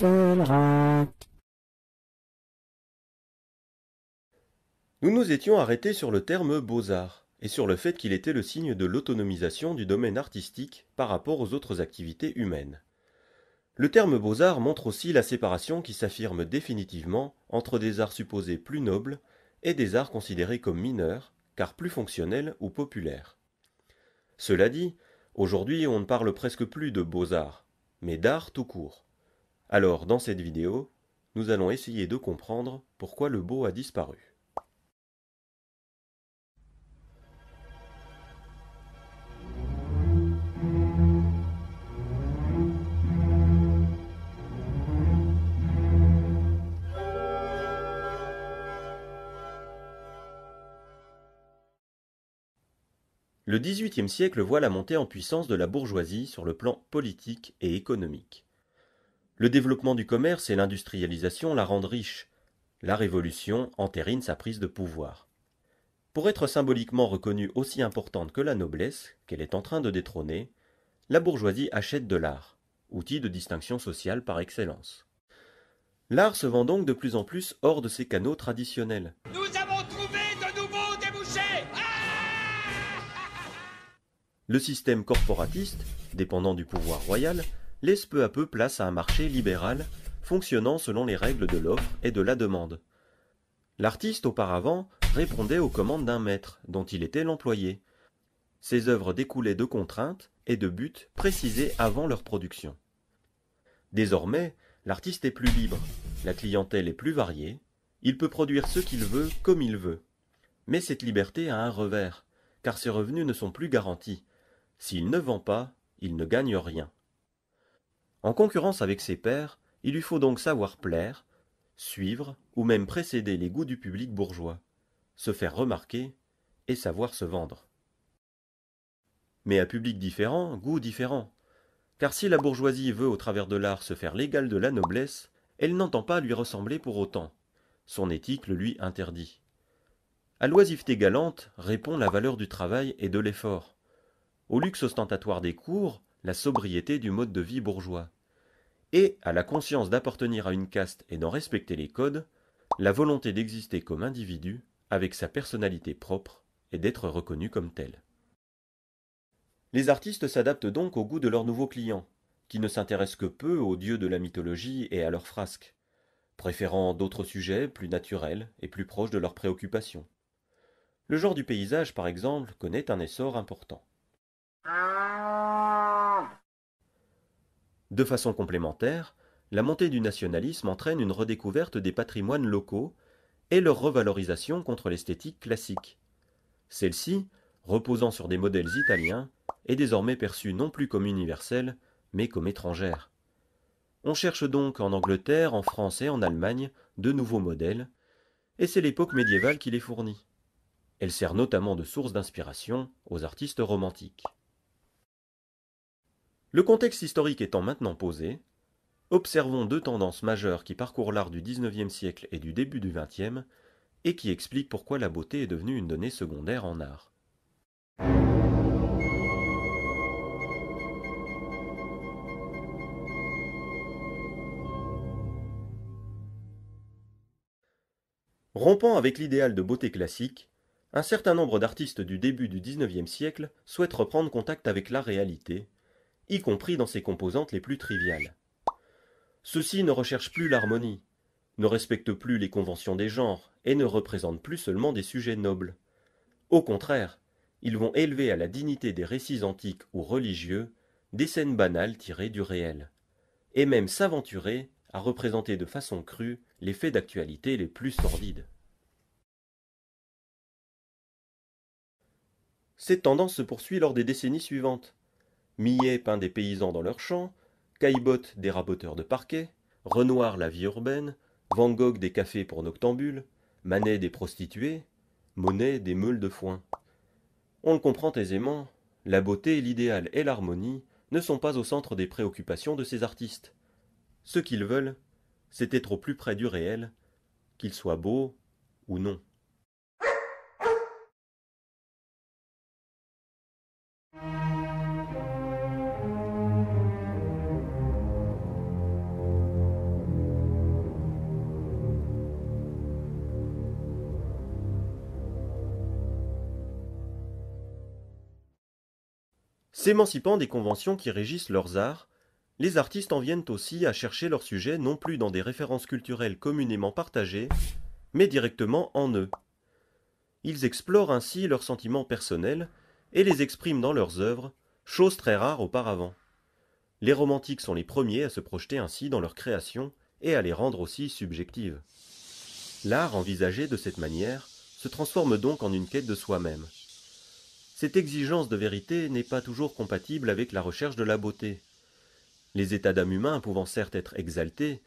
Nous nous étions arrêtés sur le terme beaux-arts et sur le fait qu'il était le signe de l'autonomisation du domaine artistique par rapport aux autres activités humaines. Le terme beaux-arts montre aussi la séparation qui s'affirme définitivement entre des arts supposés plus nobles et des arts considérés comme mineurs, car plus fonctionnels ou populaires. Cela dit, aujourd'hui on ne parle presque plus de beaux-arts, mais d'art tout court. Alors dans cette vidéo, nous allons essayer de comprendre pourquoi le beau a disparu. Le XVIIIe siècle voit la montée en puissance de la bourgeoisie sur le plan politique et économique. Le développement du commerce et l'industrialisation la rendent riche. La Révolution entérine sa prise de pouvoir. Pour être symboliquement reconnue aussi importante que la noblesse, qu'elle est en train de détrôner, la bourgeoisie achète de l'art, outil de distinction sociale par excellence. L'art se vend donc de plus en plus hors de ses canaux traditionnels. Nous avons trouvé de nouveaux débouchés ah! Le système corporatiste, dépendant du pouvoir royal, laisse peu à peu place à un marché libéral fonctionnant selon les règles de l'offre et de la demande. L'artiste auparavant répondait aux commandes d'un maître dont il était l'employé. Ses œuvres découlaient de contraintes et de buts précisés avant leur production. Désormais, l'artiste est plus libre, la clientèle est plus variée, il peut produire ce qu'il veut comme il veut. Mais cette liberté a un revers, car ses revenus ne sont plus garantis. S'il ne vend pas, il ne gagne rien. En concurrence avec ses pairs, il lui faut donc savoir plaire, suivre ou même précéder les goûts du public bourgeois, se faire remarquer et savoir se vendre. Mais à public différent, goût différent. Car si la bourgeoisie veut au travers de l'art se faire l'égal de la noblesse, elle n'entend pas lui ressembler pour autant. Son éthique le lui interdit. À l'oisiveté galante répond la valeur du travail et de l'effort. Au luxe ostentatoire des cours, la sobriété du mode de vie bourgeois, et à la conscience d'appartenir à une caste et d'en respecter les codes, la volonté d'exister comme individu, avec sa personnalité propre, et d'être reconnu comme tel. Les artistes s'adaptent donc au goût de leurs nouveaux clients, qui ne s'intéressent que peu aux dieux de la mythologie et à leurs frasques, préférant d'autres sujets plus naturels et plus proches de leurs préoccupations. Le genre du paysage, par exemple, connaît un essor important. De façon complémentaire, la montée du nationalisme entraîne une redécouverte des patrimoines locaux et leur revalorisation contre l'esthétique classique. Celle-ci, reposant sur des modèles italiens, est désormais perçue non plus comme universelle, mais comme étrangère. On cherche donc en Angleterre, en France et en Allemagne de nouveaux modèles, et c'est l'époque médiévale qui les fournit. Elle sert notamment de source d'inspiration aux artistes romantiques. Le contexte historique étant maintenant posé, observons deux tendances majeures qui parcourent l'art du XIXe siècle et du début du XXe, et qui expliquent pourquoi la beauté est devenue une donnée secondaire en art. Rompant avec l'idéal de beauté classique, un certain nombre d'artistes du début du XIXe siècle souhaitent reprendre contact avec la réalité y compris dans ses composantes les plus triviales. Ceux-ci ne recherchent plus l'harmonie, ne respectent plus les conventions des genres et ne représentent plus seulement des sujets nobles. Au contraire, ils vont élever à la dignité des récits antiques ou religieux des scènes banales tirées du réel, et même s'aventurer à représenter de façon crue les faits d'actualité les plus sordides. Cette tendance se poursuit lors des décennies suivantes, Millet peint des paysans dans leurs champs, Caillebotte des raboteurs de parquet, Renoir la vie urbaine, Van Gogh des cafés pour noctambules, Manet des prostituées, Monet des meules de foin. On le comprend aisément, la beauté, l'idéal et l'harmonie ne sont pas au centre des préoccupations de ces artistes. Ce qu'ils veulent, c'est être au plus près du réel, qu'il soit beau ou non. S'émancipant des conventions qui régissent leurs arts, les artistes en viennent aussi à chercher leurs sujets non plus dans des références culturelles communément partagées, mais directement en eux. Ils explorent ainsi leurs sentiments personnels et les expriment dans leurs œuvres, chose très rare auparavant. Les romantiques sont les premiers à se projeter ainsi dans leurs créations et à les rendre aussi subjectives. L'art envisagé de cette manière se transforme donc en une quête de soi-même. Cette exigence de vérité n'est pas toujours compatible avec la recherche de la beauté. Les états d'âme humains pouvant certes être exaltés,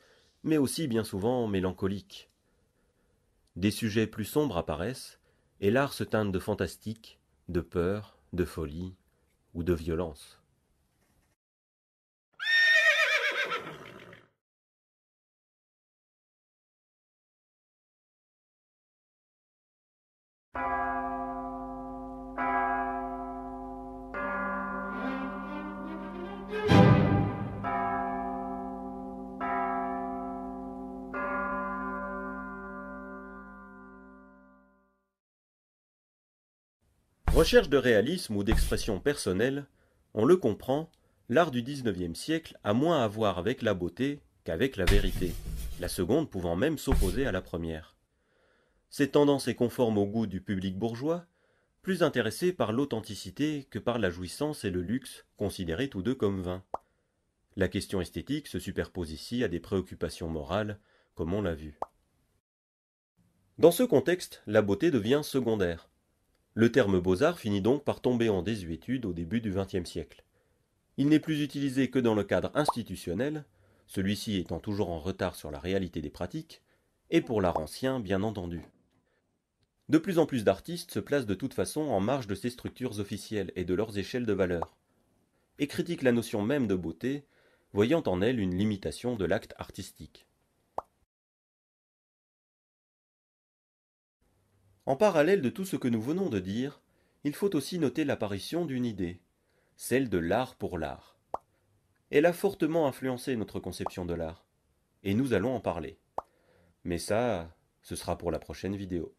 mais aussi bien souvent mélancoliques. Des sujets plus sombres apparaissent, et l'art se teinte de fantastique, de peur, de folie ou de violence. recherche de réalisme ou d'expression personnelle, on le comprend, l'art du XIXe siècle a moins à voir avec la beauté qu'avec la vérité, la seconde pouvant même s'opposer à la première. Cette tendance est conforme au goût du public bourgeois, plus intéressé par l'authenticité que par la jouissance et le luxe, considérés tous deux comme vains. La question esthétique se superpose ici à des préoccupations morales, comme on l'a vu. Dans ce contexte, la beauté devient secondaire. Le terme beaux-arts finit donc par tomber en désuétude au début du XXe siècle. Il n'est plus utilisé que dans le cadre institutionnel, celui-ci étant toujours en retard sur la réalité des pratiques, et pour l'art ancien, bien entendu. De plus en plus d'artistes se placent de toute façon en marge de ces structures officielles et de leurs échelles de valeur, et critiquent la notion même de beauté, voyant en elle une limitation de l'acte artistique. En parallèle de tout ce que nous venons de dire, il faut aussi noter l'apparition d'une idée, celle de l'art pour l'art. Elle a fortement influencé notre conception de l'art, et nous allons en parler. Mais ça, ce sera pour la prochaine vidéo.